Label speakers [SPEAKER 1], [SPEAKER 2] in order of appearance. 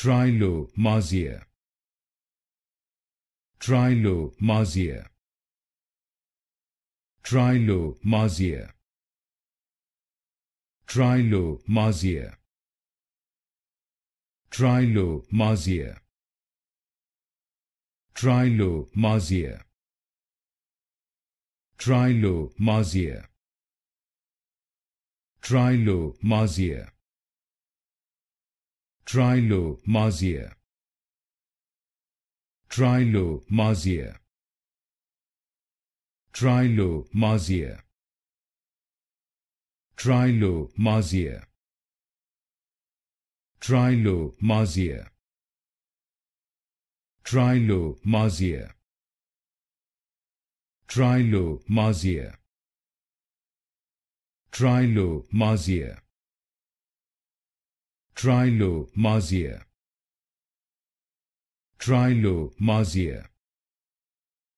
[SPEAKER 1] Trilo Mazia Trilo Mazia Trilo Mazia Trilo Mazia Trilo Mazia Trilo Mazia Trilo Mazia Trilo Mazia Trilo Mazia Trilo Mazia Trilo Mazia Trilo Mazia Trilo Mazia Trilo Mazia Trilo Mazia Trilo Mazia